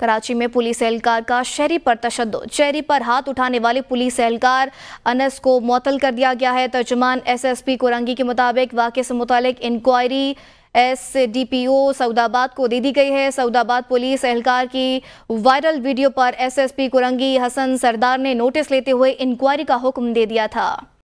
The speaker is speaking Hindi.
कराची में पुलिस एहलकार का शहरी पर तशद शहरी पर हाथ उठाने वाले पुलिस एहलकार अनस को मुअतल कर दिया गया है तर्जमान एस एस पी कोरंगी के मुताबिक वाक़े से मुतक inquiry S D P O Saudabad को दे दी गई है सऊदाबाद पुलिस एहलकार की वायरल वीडियो पर S S P Korangi Hasan Sardar ने नोटिस लेते हुए इंक्वायरी का हुक्म दे दिया था